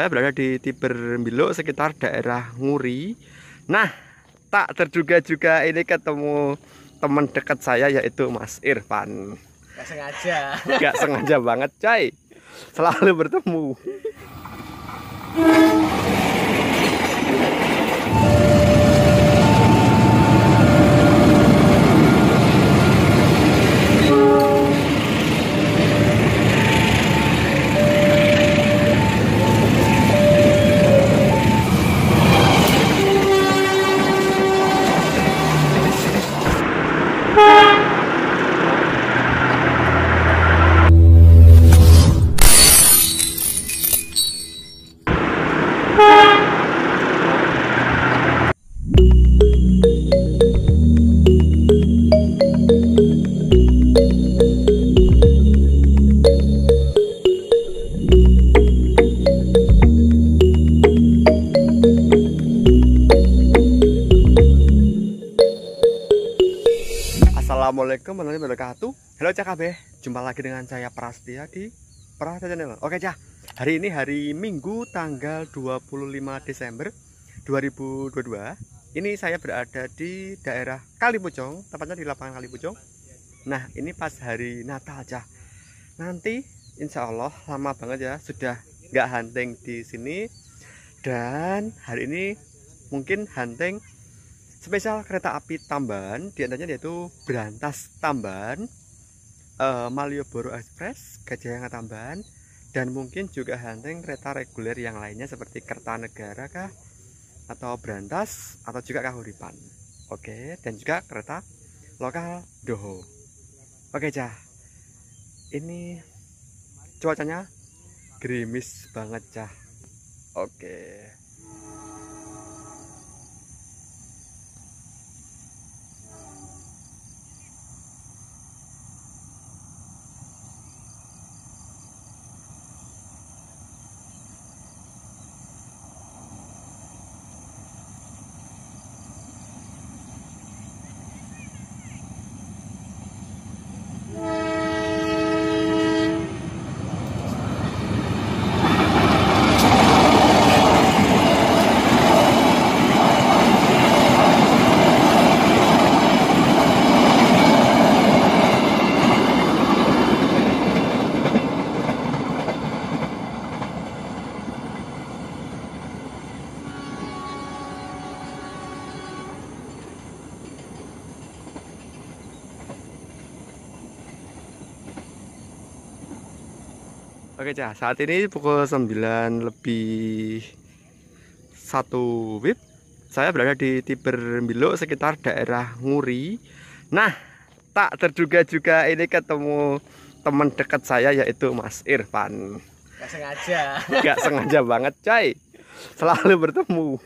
saya berada di Tiber Milo sekitar daerah Nguri. Nah, tak terduga juga ini ketemu teman dekat saya yaitu Mas Irfan. Gak sengaja. Gak sengaja banget, coy. Selalu bertemu. Halo Cak Kabeh, jumpa lagi dengan saya Prastia di Prastia Channel. Oke Cah, hari ini hari Minggu tanggal 25 Desember 2022. Ini saya berada di daerah Kalipucung, tepatnya di lapangan Kalipucung. Nah, ini pas hari Natal Cah. Nanti insya Allah lama banget ya sudah nggak hunting di sini. Dan hari ini mungkin hunting spesial kereta api tambahan antaranya yaitu berantas tambahan uh, Malioboro Express, Gajah Yang Tambahan, dan mungkin juga hunting kereta reguler yang lainnya seperti Kertanegara kah, atau Brantas, atau juga Kahuripan. Oke, dan juga kereta lokal Doho. Oke, Cah. Ini cuacanya gerimis banget, Cah. Oke. Oke cah, saat ini pukul 9 lebih satu WIB Saya berada di Tiber Milo sekitar daerah Nguri Nah, tak terduga-juga ini ketemu teman dekat saya yaitu Mas Irfan Gak sengaja Gak sengaja banget coy Selalu bertemu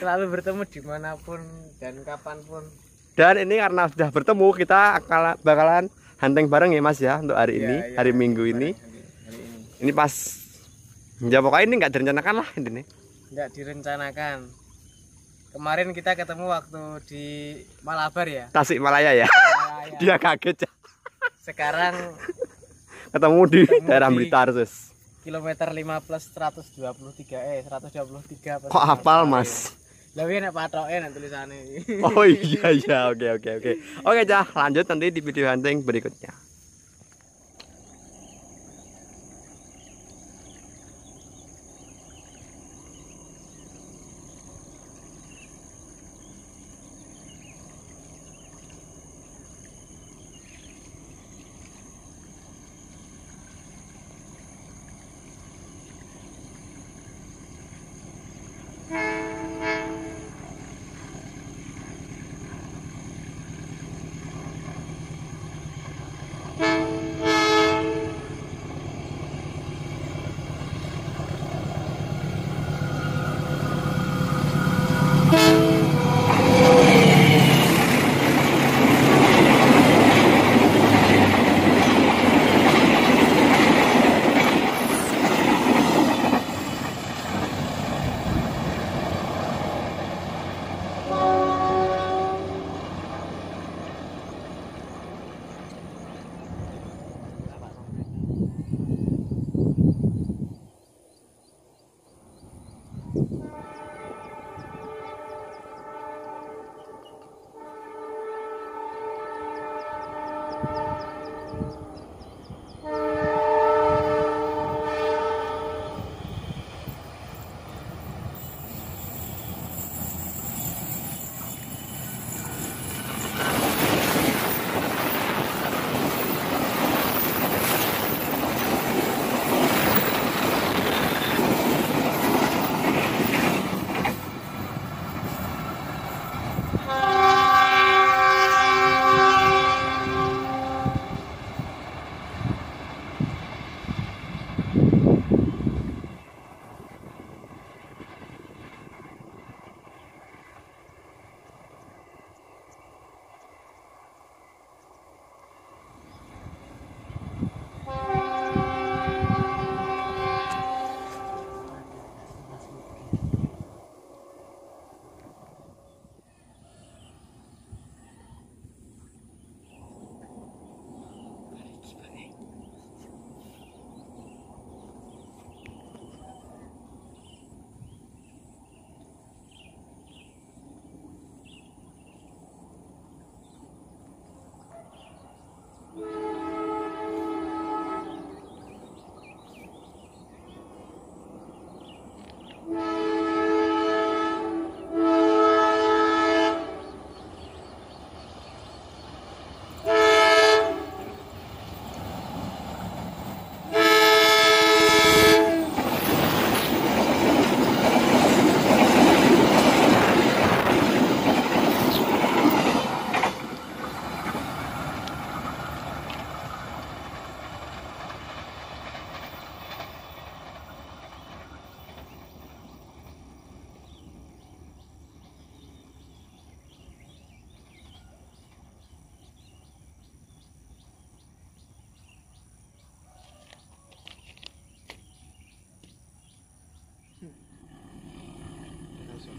Selalu bertemu dimanapun dan kapanpun Dan ini karena sudah bertemu kita bakalan hunting bareng ya mas ya untuk hari ya, ini, ya, hari minggu ini bareng ini pas ya pokoknya ini nggak direncanakan lah ini nggak direncanakan kemarin kita ketemu waktu di Malabar ya Tasik Malaya ya Malaya. dia kaget ya sekarang ketemu di ketemu daerah di Blitar sis kilometer 5 plus 123 eh 123 kok hafal mas lebih iya, enak patok enak tulisannya oh iya iya oke oke oke oke cah lanjut nanti di video hunting berikutnya so.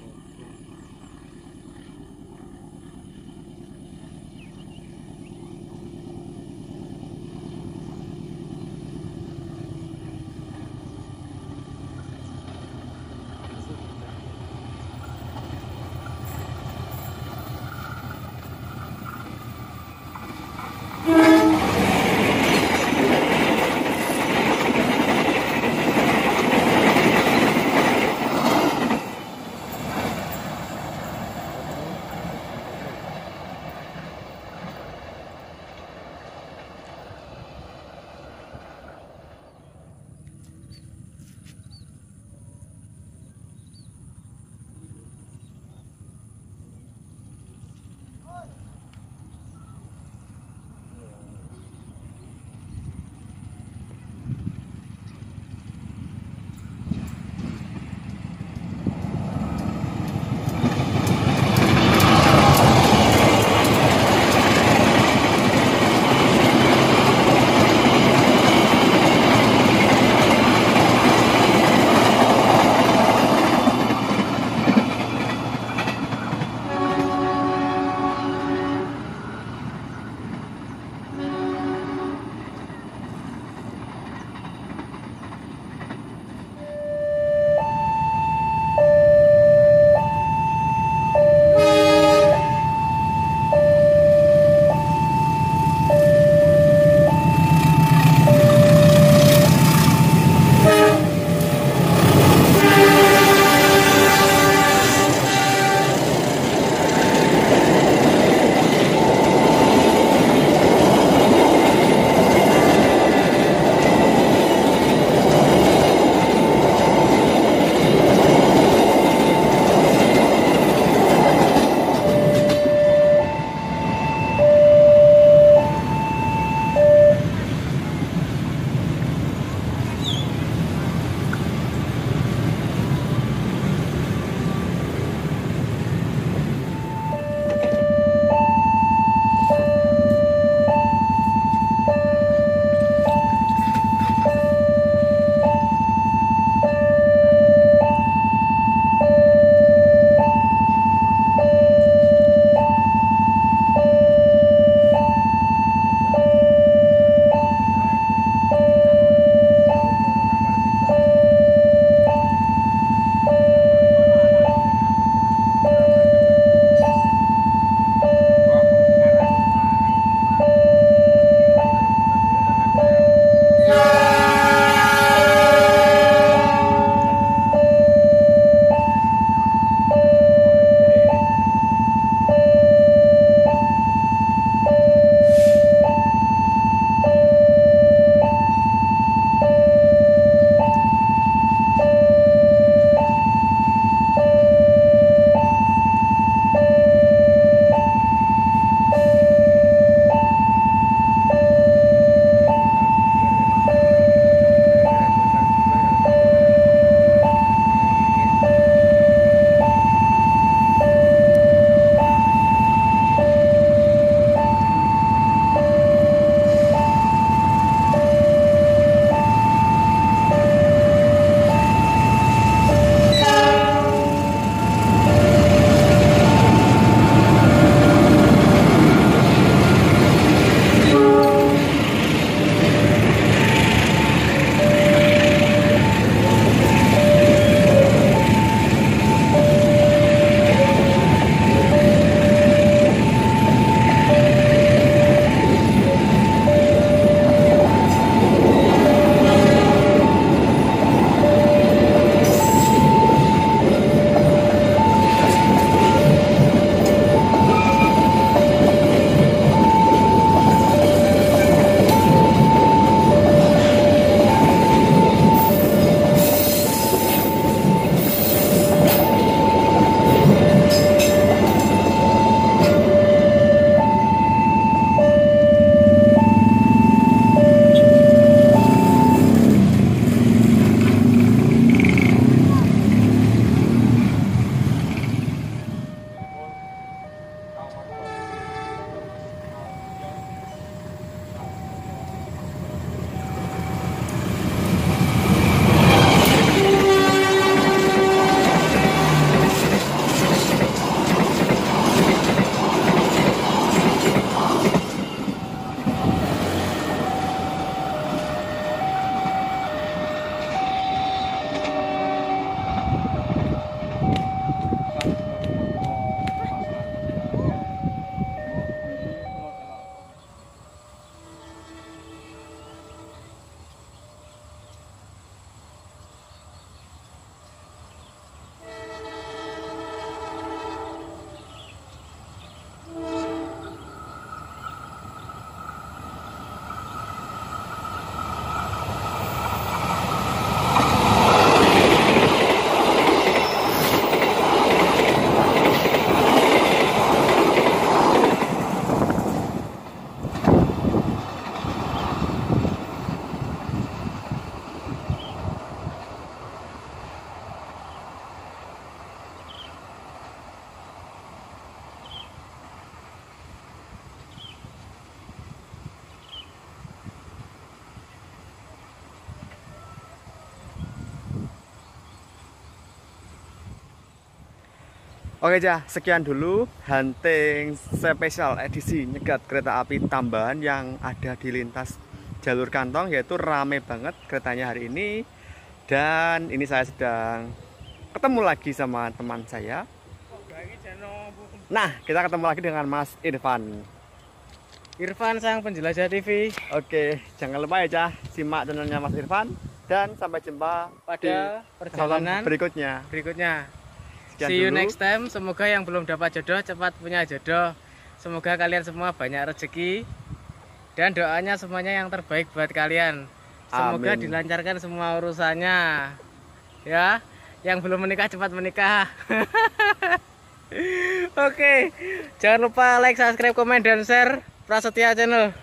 Oke Jah, sekian dulu hunting spesial edisi nyegat kereta api tambahan yang ada di lintas jalur kantong yaitu rame banget keretanya hari ini dan ini saya sedang ketemu lagi sama teman saya Nah, kita ketemu lagi dengan Mas Irfan Irfan sang penjelajah TV Oke, jangan lupa ya Jah, simak channelnya Mas Irfan dan sampai jumpa pada perjalanan berikutnya berikutnya Sekian See you dulu. next time. Semoga yang belum dapat jodoh cepat punya jodoh. Semoga kalian semua banyak rezeki dan doanya semuanya yang terbaik buat kalian. Semoga Amin. dilancarkan semua urusannya. Ya, yang belum menikah cepat menikah. Oke, okay. jangan lupa like, subscribe, komen, dan share Prasetya Channel.